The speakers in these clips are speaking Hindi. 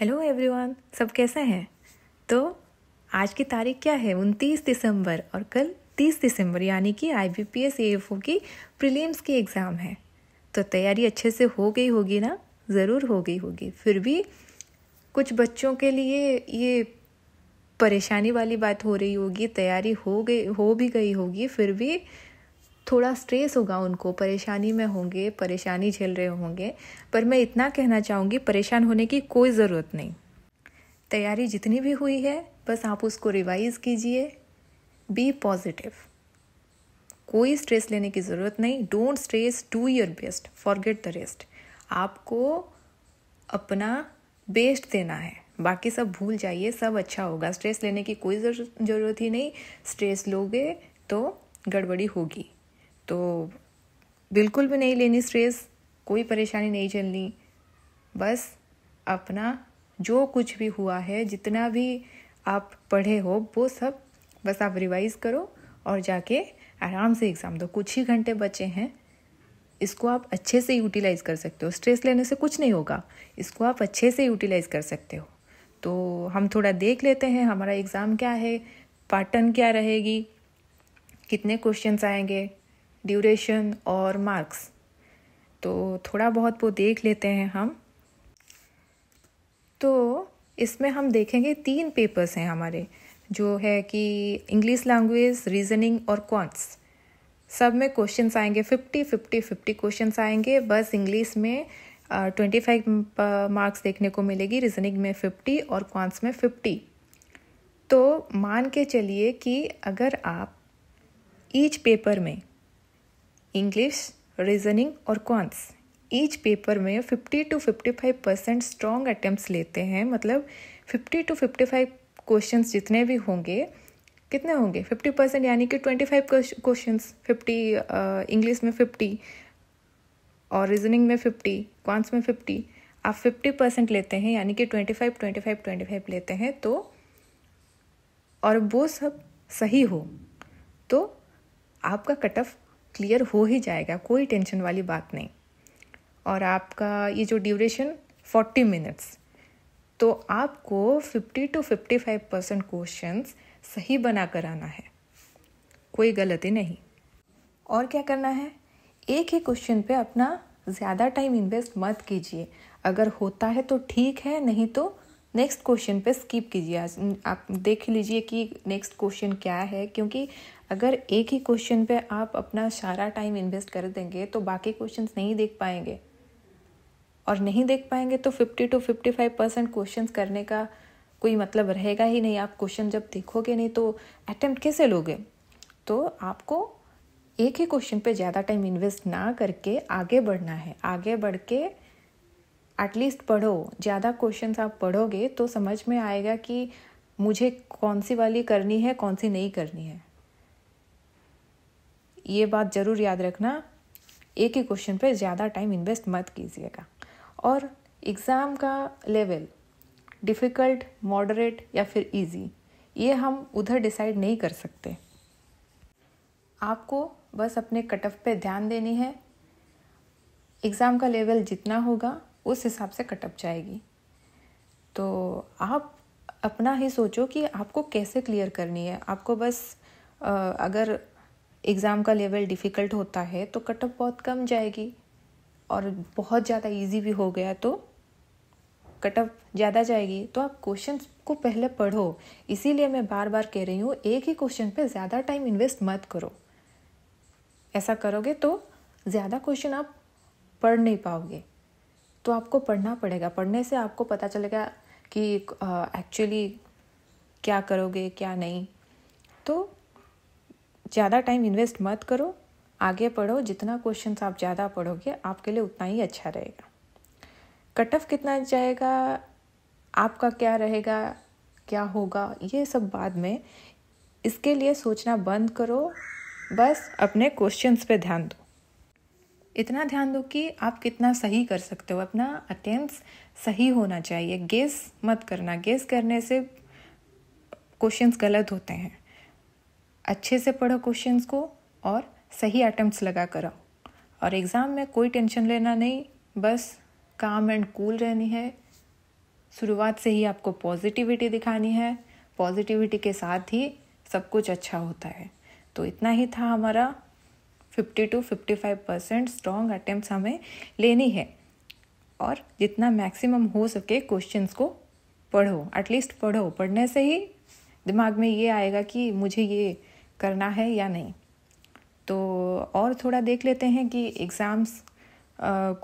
हेलो एवरीवन सब कैसे हैं तो आज की तारीख क्या है उनतीस दिसंबर और कल तीस दिसंबर यानी कि I B P S A F O की प्रीलिम्स की एग्ज़ाम है तो तैयारी अच्छे से हो गई होगी ना ज़रूर हो गई होगी फिर भी कुछ बच्चों के लिए ये परेशानी वाली बात हो रही होगी तैयारी हो गई हो भी गई होगी फिर भी थोड़ा स्ट्रेस होगा उनको परेशानी में होंगे परेशानी झेल रहे होंगे पर मैं इतना कहना चाहूँगी परेशान होने की कोई ज़रूरत नहीं तैयारी जितनी भी हुई है बस आप उसको रिवाइज़ कीजिए बी पॉजिटिव कोई स्ट्रेस लेने की ज़रूरत नहीं don't stress do your best forget the rest आपको अपना बेस्ट देना है बाकी सब भूल जाइए सब अच्छा होगा स्ट्रेस लेने की कोई ज़रूरत ही नहीं स्ट्रेस लोगे तो गड़बड़ी होगी तो बिल्कुल भी नहीं लेनी स्ट्रेस कोई परेशानी नहीं चलनी बस अपना जो कुछ भी हुआ है जितना भी आप पढ़े हो वो सब बस आप रिवाइज करो और जाके आराम से एग्ज़ाम दो कुछ ही घंटे बचे हैं इसको आप अच्छे से यूटिलाइज़ कर सकते हो स्ट्रेस लेने से कुछ नहीं होगा इसको आप अच्छे से यूटिलाइज़ कर सकते हो तो हम थोड़ा देख लेते हैं हमारा एग्ज़ाम क्या है पैटर्न क्या रहेगी कितने क्वेश्चंस आएंगे ड्यूरेशन और मार्क्स तो थोड़ा बहुत वो देख लेते हैं हम तो इसमें हम देखेंगे तीन पेपर्स हैं हमारे जो है कि इंग्लिश लैंग्वेज रीजनिंग और क्वांट्स सब में क्वेश्चंस आएंगे फिफ्टी फिफ्टी फिफ्टी क्वेश्चंस आएंगे बस इंग्लिश में ट्वेंटी फाइव मार्क्स देखने को मिलेगी रीजनिंग में फिफ्टी और क्वांट्स में फिफ्टी तो मान के चलिए कि अगर आप ईच पेपर में इंग्लिश रीजनिंग और क्वांट्स ईच पेपर में 50 टू 55 परसेंट स्ट्रॉन्ग अटैम्प्ट लेते हैं मतलब 50 टू 55 क्वेश्चन जितने भी होंगे कितने होंगे 50 परसेंट यानी कि 25 क्वेश्चन 50 इंग्लिश uh, में 50 और रीजनिंग में 50 क्वांट्स में 50 आप 50 परसेंट लेते हैं यानी कि 25 25 25 लेते हैं तो और वो सब सही हो तो आपका कट ऑफ क्लियर हो ही जाएगा कोई टेंशन वाली बात नहीं और आपका ये जो ड्यूरेशन फोर्टी मिनट्स तो आपको fifty to fifty five percent question सही बना कर आना है कोई गलती नहीं और क्या करना है एक ही क्वेश्चन पे अपना ज़्यादा टाइम इन्वेस्ट मत कीजिए अगर होता है तो ठीक है नहीं तो नेक्स्ट क्वेश्चन पे स्किप कीजिए आप देख लीजिए कि नेक्स्ट क्वेश्चन क्या है क्योंकि अगर एक ही क्वेश्चन पे आप अपना सारा टाइम इन्वेस्ट कर देंगे तो बाकी क्वेश्चन नहीं देख पाएंगे और नहीं देख पाएंगे तो fifty to fifty five percent question करने का कोई मतलब रहेगा ही नहीं आप क्वेश्चन जब देखोगे नहीं तो अटैम्प्ट कैसे लोगे तो आपको एक ही क्वेश्चन पे ज़्यादा टाइम इन्वेस्ट ना करके आगे बढ़ना है आगे बढ़ के एटलीस्ट पढ़ो ज़्यादा क्वेश्चन आप पढ़ोगे तो समझ में आएगा कि मुझे कौन सी वाली करनी है कौन सी नहीं करनी है ये बात ज़रूर याद रखना एक ही क्वेश्चन पे ज़्यादा टाइम इन्वेस्ट मत कीजिएगा और एग्ज़ाम का लेवल डिफ़िकल्ट मॉडरेट या फिर इजी ये हम उधर डिसाइड नहीं कर सकते आपको बस अपने कटअप पे ध्यान देनी है एग्ज़ाम का लेवल जितना होगा उस हिसाब से कटअप जाएगी तो आप अपना ही सोचो कि आपको कैसे क्लियर करनी है आपको बस अगर एग्ज़ाम का लेवल डिफ़िकल्ट होता है तो कटअप बहुत कम जाएगी और बहुत ज़्यादा इजी भी हो गया तो कटअप ज़्यादा जाएगी तो आप क्वेश्चन को पहले पढ़ो इसीलिए मैं बार बार कह रही हूँ एक ही क्वेश्चन पे ज़्यादा टाइम इन्वेस्ट मत करो ऐसा करोगे तो ज़्यादा क्वेश्चन आप पढ़ नहीं पाओगे तो आपको पढ़ना पड़ेगा पढ़ने से आपको पता चलेगा कि एक्चुअली क्या करोगे क्या नहीं तो ज़्यादा टाइम इन्वेस्ट मत करो आगे पढ़ो जितना क्वेश्चन आप ज़्यादा पढ़ोगे आपके लिए उतना ही अच्छा रहेगा कट ऑफ कितना जाएगा आपका क्या रहेगा क्या होगा ये सब बाद में इसके लिए सोचना बंद करो बस अपने क्वेश्चंस पे ध्यान दो इतना ध्यान दो कि आप कितना सही कर सकते हो अपना अटेम्प्ट सही होना चाहिए गेस मत करना गेस करने से क्वेश्चंस गलत होते हैं अच्छे से पढ़ो क्वेश्चंस को और सही अटेम्प्ट लगा करो और एग्ज़ाम में कोई टेंशन लेना नहीं बस काम एंड कूल रहनी है शुरुआत से ही आपको पॉजिटिविटी दिखानी है पॉजिटिविटी के साथ ही सब कुछ अच्छा होता है तो इतना ही था हमारा fifty to fifty five percent strong attempt हमें लेनी है और जितना मैक्सिमम हो सके क्वेश्चंस को पढ़ो एटलीस्ट पढ़ो पढ़ने से ही दिमाग में ये आएगा कि मुझे ये करना है या नहीं तो और थोड़ा देख लेते हैं कि एग्ज़ाम्स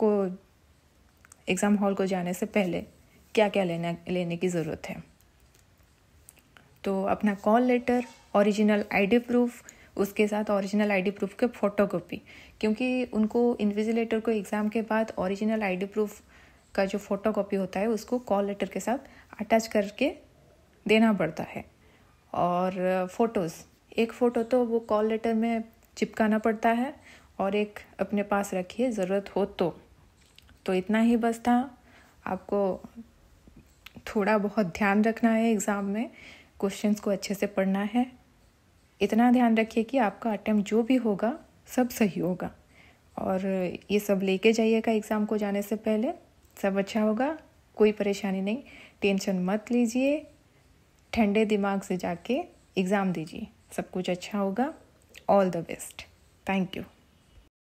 को एग्ज़ाम हॉल को जाने से पहले क्या क्या लेना लेने की ज़रूरत है तो अपना call letter original ID proof उसके साथ ओरिजिनल आईडी प्रूफ के फोटोकॉपी क्योंकि उनको इन्विजिलेटर को एग्ज़ाम के बाद ओरिजिनल आईडी प्रूफ का जो फोटोकॉपी होता है उसको कॉल लेटर के साथ अटैच करके देना पड़ता है और फ़ोटोज़ एक फ़ोटो तो वो कॉल लेटर में चिपकाना पड़ता है और एक अपने पास रखिए ज़रूरत हो तो तो इतना ही बस था आपको थोड़ा बहुत ध्यान रखना है एग्ज़ाम में क्वेश्चंस को अच्छे से पढ़ना है इतना ध्यान रखिए कि आपका अटैम्प्ट जो भी होगा सब सही होगा और ये सब लेके जाइएगा एग्ज़ाम को जाने से पहले सब अच्छा होगा कोई परेशानी नहीं टेंशन मत लीजिए ठंडे दिमाग से जाके एग्ज़ाम दीजिए सब कुछ अच्छा होगा all the best thank you